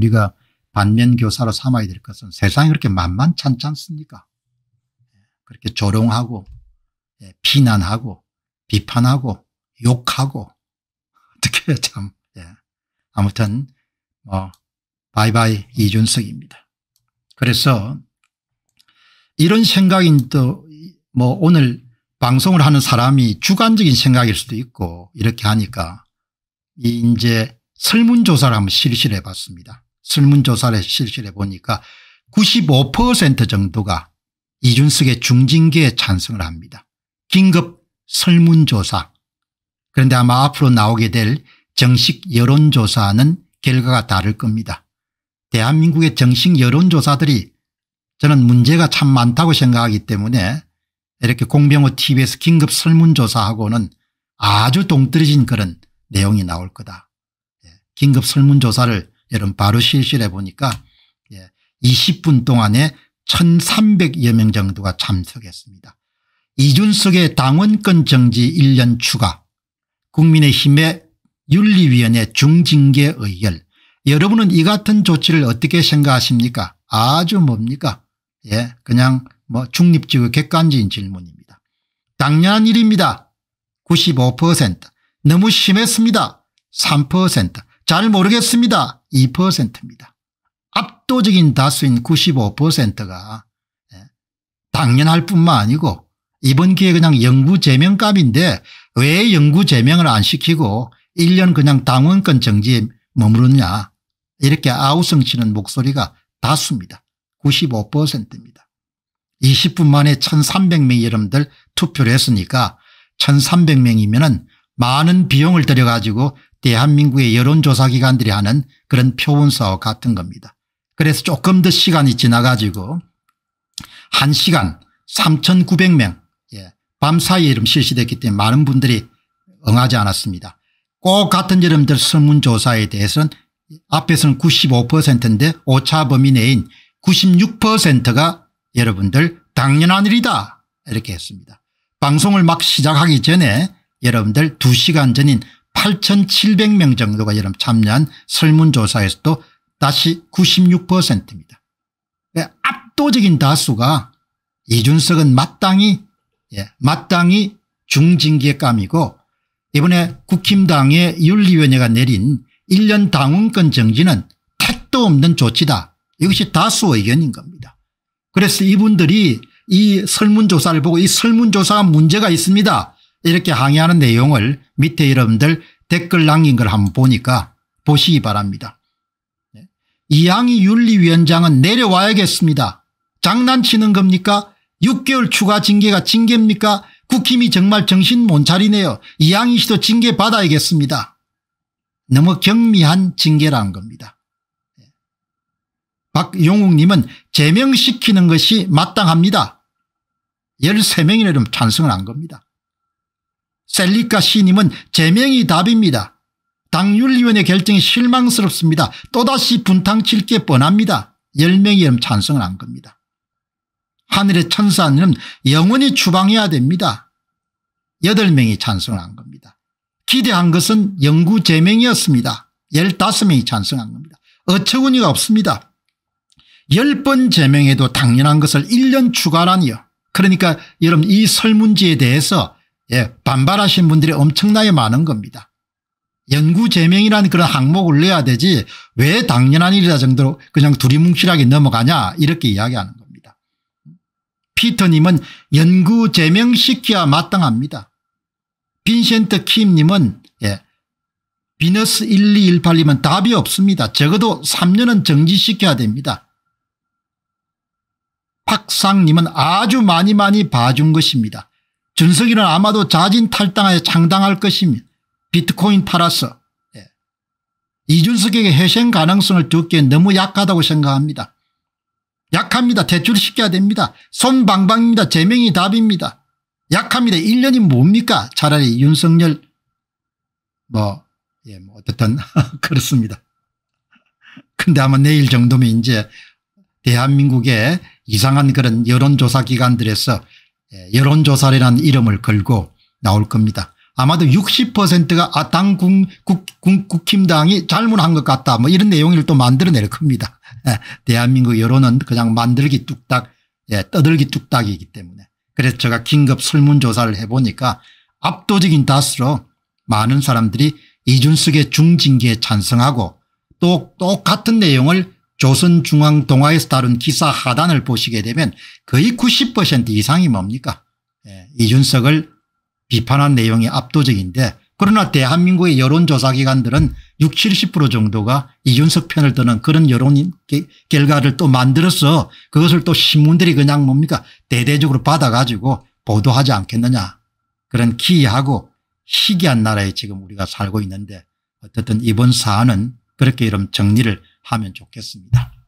우리가 반면교사로 삼아야 될 것은 세상이 그렇게 만만찮지 않습니까? 그렇게 조롱하고 예, 비난하고 비판하고 욕하고 어떻게 참 예. 아무튼 뭐 바이바이 이준석입니다. 그래서 이런 생각인 또 뭐 오늘 방송을 하는 사람이 주관적인 생각일 수도 있고 이렇게 하니까 이제 설문조사를 한번 실시해 봤습니다. 설문조사를 실시해 보니까 95% 정도가 이준석의 중징계에 찬성을 합니다. 긴급 설문조사 그런데 아마 앞으로 나오게 될 정식 여론조사는 결과가 다를 겁니다. 대한민국의 정식 여론조사들이 저는 문제가 참 많다고 생각하기 때문에 이렇게 공병호 tv에서 긴급 설문조사하고는 아주 동떨어진 그런 내용이 나올 거다. 예, 긴급 설문조사를 여러분 바로 실시해 보니까 20분 예, 동안에 1300여 명 정도가 참석했습니다. 이준석의 당원권 정지 1년 추가 국민의힘의 윤리위원회 중징계 의결 여러분은 이 같은 조치를 어떻게 생각하십니까 아주 뭡니까 예 그냥 뭐 중립지구 객관적인 질문입니다. 당연한 일입니다. 95% 너무 심했습니다. 3%잘 모르겠습니다. 2%입니다. 압도적인 다수인 95%가 예, 당연할 뿐만 아니고 이번 기회에 그냥 영구 제명감인데 왜 영구 제명을 안 시키고 1년 그냥 당원권 정지에 머무르냐 느 이렇게 아우성치는 목소리가 다수입니다. 95%입니다. 20분 만에 1300명 여러분들 투표를 했으니까 1300명이면 은 많은 비용을 들여가지고 대한민국의 여론조사기관들이 하는 그런 표본사와 같은 겁니다. 그래서 조금 더 시간이 지나가지고 1시간 3,900명 예, 밤사이에 이름 실시됐기 때문에 많은 분들이 응하지 않았습니다. 꼭 같은 여러분들 설문조사에 대해서는 앞에서는 95%인데 오차 범위 내인 96%가 여러분들 당연한 일이다 이렇게 했습니다. 방송을 막 시작하기 전에 여러분들 2시간 전인 8,700명 정도가 여름 참여한 설문조사에서도 다시 96%입니다. 예, 압도적인 다수가 이준석은 마땅히 예, 마땅히 중징계감이고 이번에 국힘당의 윤리위원회가 내린 1년 당원권 정지는 택도 없는 조치다. 이것이 다수 의견인 겁니다. 그래서 이분들이 이 설문조사를 보고 이 설문조사가 문제가 있습니다. 이렇게 항의하는 내용을 밑에 여러분들 댓글 남긴 걸 한번 보니까 보시기 바랍니다. 네. 이양희 윤리위원장은 내려와야겠습니다. 장난치는 겁니까? 6개월 추가 징계가 징계입니까? 국힘이 정말 정신 못 차리네요. 이양희 씨도 징계 받아야겠습니다. 너무 경미한 징계라는 겁니다. 네. 박용욱님은 제명시키는 것이 마땅합니다. 13명이나 찬성을 한 겁니다. 셀리카 신님은 제명이 답입니다. 당윤리위원회 결정이 실망스럽습니다. 또다시 분탕칠 게 뻔합니다. 10명이 이름 찬성을 한 겁니다. 하늘의 천사는 영원히 추방해야 됩니다. 8명이 찬성을 한 겁니다. 기대한 것은 영구 제명이었습니다. 15명이 찬성한 겁니다. 어처구니가 없습니다. 10번 제명에도 당연한 것을 1년 추가라니요. 그러니까 여러분 이 설문지에 대해서 예, 반발하신 분들이 엄청나게 많은 겁니다. 연구제명이라는 그런 항목을 내야 되지 왜 당연한 일이라 정도로 그냥 두리뭉실하게 넘어가냐 이렇게 이야기하는 겁니다. 피터님은 연구제명시켜야 마땅합니다. 빈센트 킴님은 예, 비너스 1218님은 답이 없습니다. 적어도 3년은 정지시켜야 됩니다. 박상님은 아주 많이 많이 봐준 것입니다. 준석이는 아마도 자진 탈당하여 창당할 것입니다. 비트코인 팔아서 예. 이준석에게 회생 가능성을 두기에 너무 약하다고 생각합니다. 약합니다. 대출시켜야 됩니다. 손방방입니다. 제명이 답입니다. 약합니다. 1년이 뭡니까 차라리 윤석열 뭐, 예, 뭐 어쨌든 그렇습니다. 근데 아마 내일 정도면 이제 대한민국의 이상한 그런 여론조사기관들에서 예, 여론조사라는 이름을 걸고 나올 겁니다. 아마도 60%가 아, 당 국, 국, 국, 국힘당이 잘못한 것 같다 뭐 이런 내용을 또 만들어낼 겁니다. 예, 대한민국 여론은 그냥 만들기 뚝딱 예, 떠들기 뚝딱이기 때문에 그래서 제가 긴급 설문조사를 해보니까 압도적인 다수로 많은 사람들이 이준석의 중징계에 찬성하고 또 똑같은 내용을 조선중앙동화에서 다룬 기사 하단을 보시게 되면 거의 90% 이상이 뭡니까 예, 이준석을 비판한 내용이 압도적인데 그러나 대한민국의 여론조사기관들은 60, 70% 정도가 이준석 편을 드는 그런 여론 결과를 또 만들어서 그것을 또 신문들이 그냥 뭡니까 대대적으로 받아가지고 보도하지 않겠느냐 그런 기이하고 희귀한 나라에 지금 우리가 살고 있는데 어쨌든 이번 사안은 그렇게 여러분 정리를 하면 좋겠습니다.